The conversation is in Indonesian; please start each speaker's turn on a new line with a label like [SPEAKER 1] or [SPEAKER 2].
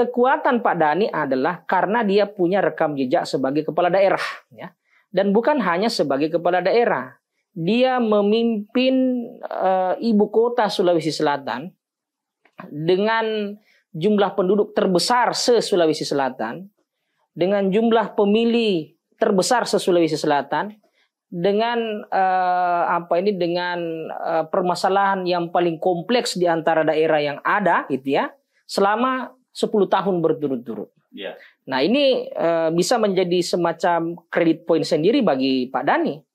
[SPEAKER 1] Kekuatan Pak Dani adalah karena dia punya rekam jejak sebagai kepala daerah, ya. dan bukan hanya sebagai kepala daerah. Dia memimpin uh, ibu kota Sulawesi Selatan dengan jumlah penduduk terbesar se Sulawesi Selatan, dengan jumlah pemilih terbesar se Sulawesi Selatan, dengan eh, apa ini dengan eh, permasalahan yang paling kompleks di antara daerah yang ada gitu ya selama 10 tahun berturut-turut. Yeah. Nah ini uh, bisa menjadi semacam kredit poin sendiri bagi Pak Dani